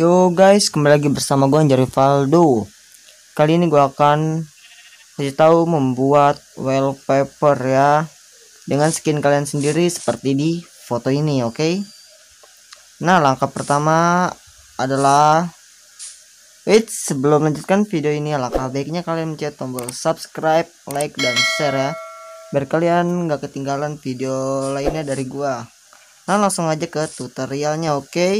Yo guys, kembali lagi bersama gue Anjar Rivaldo. Kali ini gue akan kasih tahu membuat wallpaper ya dengan skin kalian sendiri seperti di foto ini, oke? Okay? Nah, langkah pertama adalah Wait, sebelum lanjutkan video ini langkah baiknya kalian mencet tombol subscribe, like, dan share ya Biar kalian nggak ketinggalan video lainnya dari gue Nah langsung aja ke tutorialnya oke okay?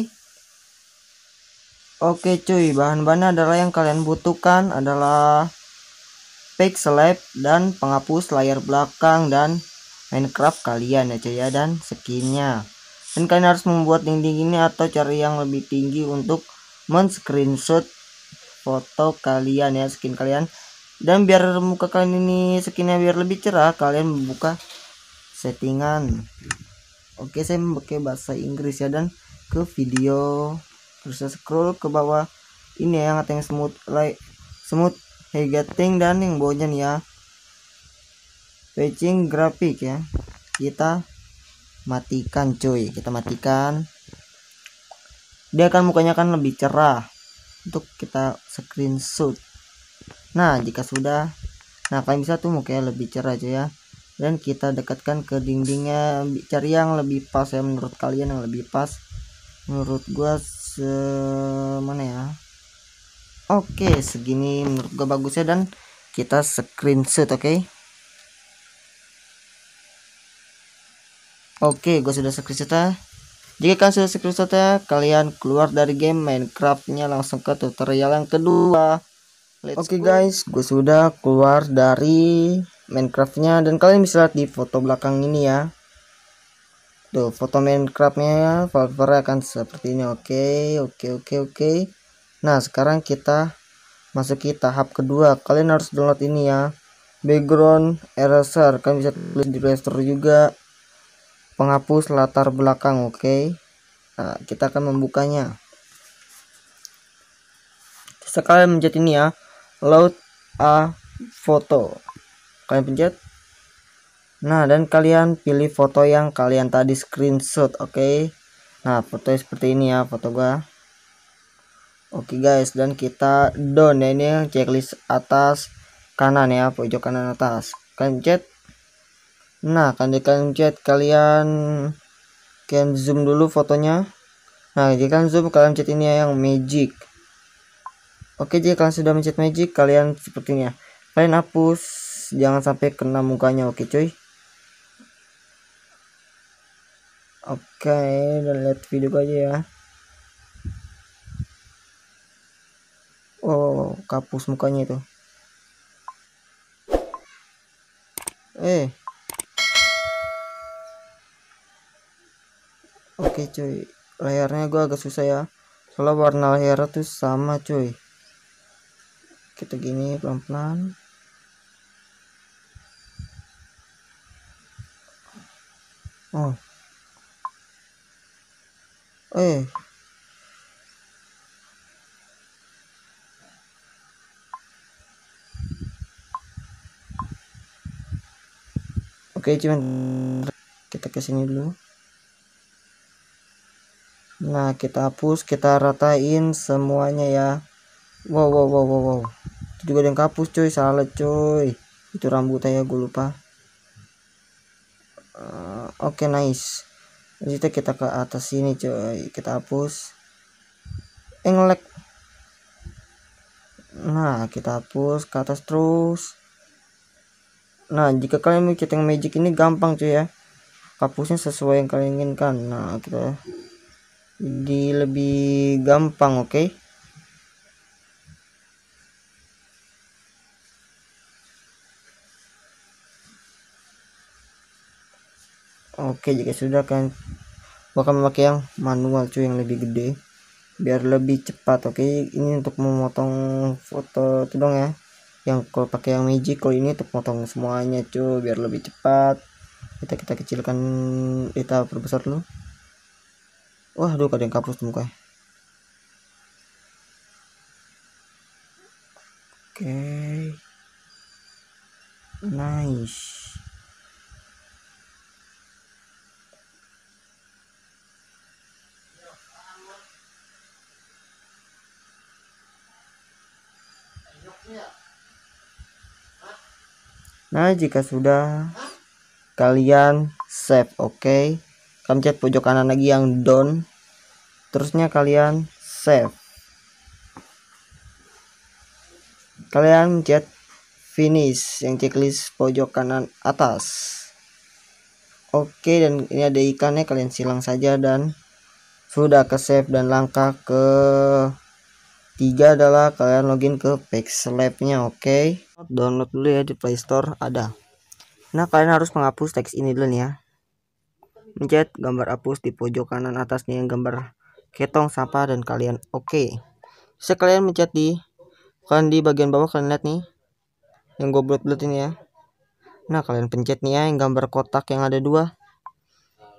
Oke cuy, bahan-bahannya adalah yang kalian butuhkan adalah pick slab dan penghapus layar belakang dan Minecraft kalian ya cuy ya dan skinnya. Dan kalian harus membuat dinding ini atau cari yang lebih tinggi untuk men-screenshot foto kalian ya skin kalian. Dan biar muka kalian ini skinnya biar lebih cerah, kalian membuka settingan. Oke, saya memakai bahasa Inggris ya dan ke video terus scroll ke bawah ini ya yang yang smooth like smooth getting dan yang bawahnya nih ya fetching grafik ya kita matikan cuy kita matikan dia akan mukanya akan lebih cerah untuk kita screenshot nah jika sudah nah kalian bisa tuh mukanya lebih cerah aja ya dan kita dekatkan ke dindingnya cari yang lebih pas ya menurut kalian yang lebih pas menurut gua semana ya oke segini menurut gue ya dan kita screenshot oke oke gue sudah screenshot ya jika kalian sudah screenshot ya kalian keluar dari game minecraftnya langsung ke tutorial yang kedua oke okay, guys gue sudah keluar dari minecraftnya dan kalian bisa lihat di foto belakang ini ya Tuh, foto Minecraftnya ya Valverde akan seperti ini. Oke, oke, oke, oke. Nah, sekarang kita masuki tahap kedua. Kalian harus download ini ya. Background eraser. kan bisa tulis di Playstore juga. Penghapus latar belakang, oke. Okay. Nah, kita akan membukanya. Sekalian menjadi ini ya. Load a foto. Kalian pencet Nah, dan kalian pilih foto yang kalian tadi screenshot, oke. Okay? Nah, foto seperti ini ya, foto gua. Oke okay, guys, dan kita down ya ini checklist atas kanan ya, pojok kanan atas. Kalian chat. Nah, kan kalian chat kalian kalian zoom dulu fotonya. Nah, jika kalian zoom kalian chat ini ya, yang magic. Oke, okay, jika kalian sudah mencet magic, kalian seperti ini ya. kalian hapus jangan sampai kena mukanya, oke okay, cuy. Oke, dan lihat video aja ya. Oh, kapus mukanya itu. Eh. Oke, cuy. Layarnya gua agak susah ya. Soalnya warna layar tuh sama, cuy. Kita gini pelan-pelan. Oh. Eh. Oke, cuman kita ke sini dulu. Nah, kita hapus, kita ratain semuanya ya. Wow, wow, wow, wow, wow. Itu juga ada yang kapus, coy. Salah, coy. Itu rambutnya ya, gue lupa. Uh, Oke, okay, nice. Lanjutnya kita ke atas sini coy. Kita hapus. Englek. Eh, nah, kita hapus ke atas terus. Nah, jika kalian mau yang magic ini gampang cuy ya. Hapusnya sesuai yang kalian inginkan. Nah, kita di lebih gampang, oke? Okay? oke jika sudah kan, bakal memakai yang manual cuy yang lebih gede biar lebih cepat oke ini untuk memotong foto itu dong ya yang kalau pakai yang magic kalau ini untuk potong semuanya cuy biar lebih cepat kita kita kecilkan kita perbesar dulu wah aduh ada yang kapus tuh muka ya. oke nice Nah, jika sudah kalian save, oke. Okay? Kalian cek pojok kanan lagi yang down. Terusnya kalian save. Kalian cek finish yang checklist pojok kanan atas. Oke, okay, dan ini ada ikannya kalian silang saja dan sudah ke save dan langkah ke Tiga adalah kalian login ke pixelab nya oke. Okay? Download dulu ya di Play Store ada. Nah, kalian harus menghapus teks ini dulu nih ya. Mencet gambar hapus di pojok kanan atas nih yang gambar ketong sampah dan kalian oke. Okay. kalian mencet di kalian di bagian bawah kalian lihat nih yang gue blot bulat ini ya. Nah, kalian pencet nih ya yang gambar kotak yang ada dua.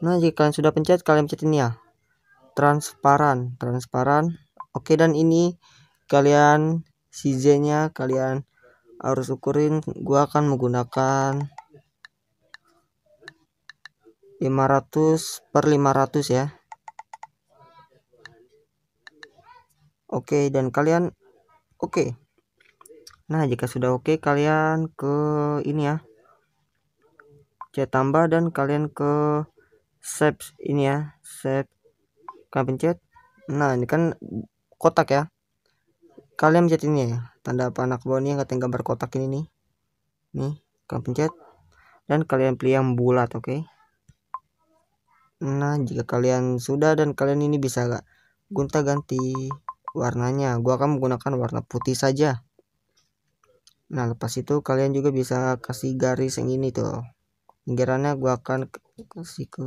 Nah, jika kalian sudah pencet, kalian pencet ini ya. Transparan, transparan oke dan ini kalian si nya kalian harus ukurin gua akan menggunakan 500 per 500 ya oke dan kalian oke nah jika sudah oke kalian ke ini ya C tambah dan kalian ke shape ini ya shape kalian pencet nah ini kan kotak ya kalian pencet ini ya tanda panah ke bawah ini yang katanya gambar kotak ini nih nih kalian pencet dan kalian pilih yang bulat oke okay? nah jika kalian sudah dan kalian ini bisa gak gunta ganti warnanya gua akan menggunakan warna putih saja nah lepas itu kalian juga bisa kasih garis yang ini tuh pinggirannya gua akan kasih ke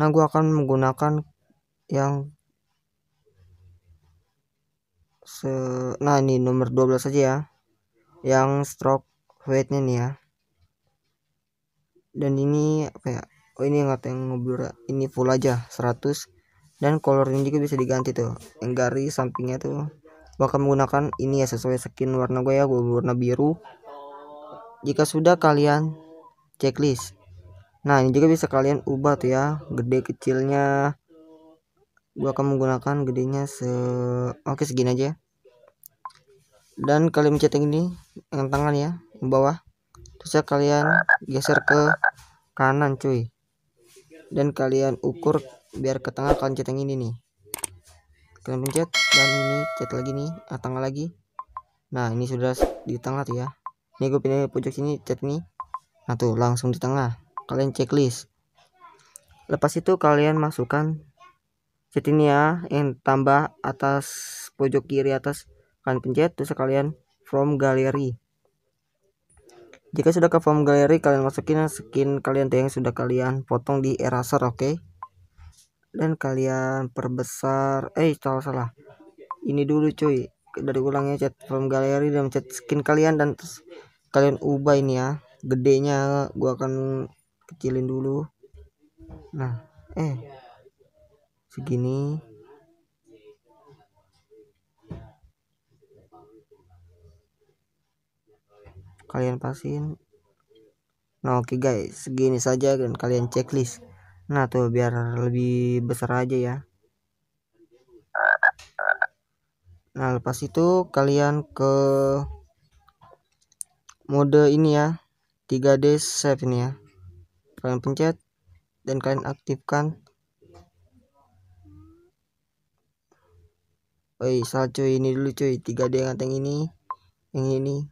Nah, gue akan menggunakan yang se nah ini nomor 12 saja ya. Yang stroke weight-nya nih ya. Dan ini apa ya? Oh, ini nggak yang ngeblur. Ya. Ini full aja 100 dan color ini juga bisa diganti tuh. Yang garis sampingnya tuh gue akan menggunakan ini ya sesuai skin warna gue ya gue warna biru jika sudah kalian checklist nah ini juga bisa kalian ubah tuh ya gede kecilnya gua akan menggunakan gedenya se oke segini aja dan kalian mencet yang ini yang tangan ya yang bawah terus ya kalian geser ke kanan cuy dan kalian ukur biar ke tengah kalian cetak ini nih kalian pencet dan ini cat lagi nih ah, lagi nah ini sudah di tengah tuh ya ini gue pindah pojok sini cet nih nah tuh langsung di tengah kalian checklist lepas itu kalian masukkan set ini ya yang tambah atas pojok kiri atas kalian pencet terus kalian from gallery jika sudah ke form gallery kalian masukin skin kalian yang sudah kalian potong di eraser oke okay? dan kalian perbesar eh salah salah ini dulu cuy dari ulangnya chat from gallery dan chat skin kalian dan terus kalian ubah ini ya gedenya gua akan kecilin dulu nah eh segini kalian pasin nah oke okay guys segini saja dan kalian checklist nah tuh biar lebih besar aja ya nah lepas itu kalian ke mode ini ya 3D save ini ya kalian pencet dan kalian aktifkan Oi, salah cuy ini dulu cuy 3D yang yang ini yang ini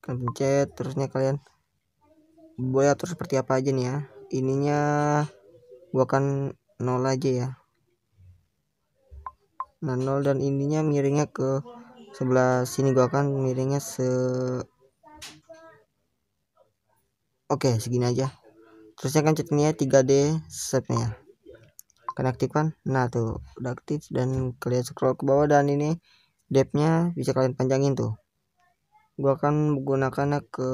kalian pencet terusnya kalian boleh atur seperti apa aja nih ya ininya gua akan nol aja ya nah nol dan ininya miringnya ke sebelah sini gua akan miringnya se oke segini aja terus saya kan ya 3D setnya akan aktifkan nah tuh udah aktif dan kalian scroll ke bawah dan ini depthnya bisa kalian panjangin tuh gua akan menggunakannya ke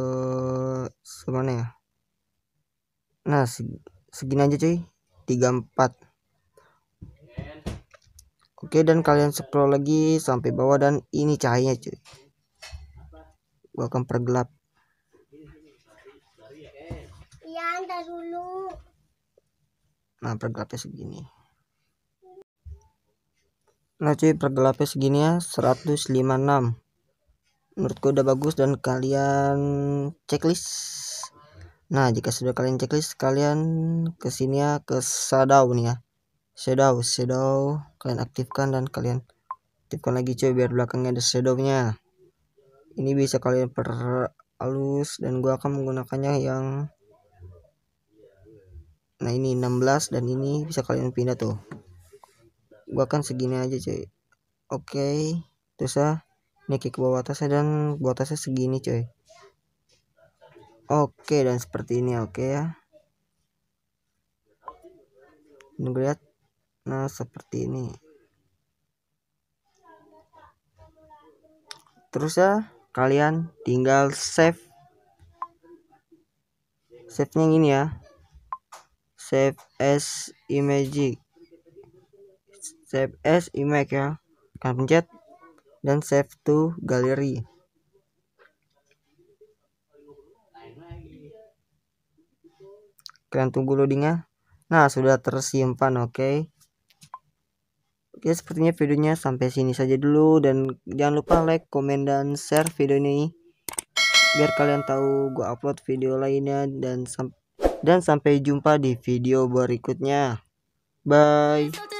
semuanya ya nah segini aja cuy 34 oke dan kalian scroll lagi sampai bawah dan ini cahayanya cuy gua akan pergelap kita dulu. Nah, pergelapnya segini. Nah, cuy, pergelapnya segini ya, 156. Menurutku udah bagus dan kalian checklist. Nah, jika sudah kalian checklist, kalian ke sini ya, ke shadow nih ya. Shadow, shadow kalian aktifkan dan kalian aktifkan lagi cuy biar belakangnya ada shadownya. Ini bisa kalian perhalus dan gua akan menggunakannya yang nah ini 16 dan ini bisa kalian pindah tuh gua kan segini aja cuy oke okay. terus ya ah, kayak ke bawah atasnya dan bawah atasnya segini cuy oke okay, dan seperti ini oke okay, ya ini gue lihat nah seperti ini terus ya kalian tinggal save save nya yang ini ya save as image save as image ya kalian pencet dan save to gallery kalian tunggu loadingnya nah sudah tersimpan oke okay. Oke sepertinya videonya sampai sini saja dulu dan jangan lupa like, komen, dan share video ini biar kalian tahu gua upload video lainnya dan sampai dan sampai jumpa di video berikutnya. Bye.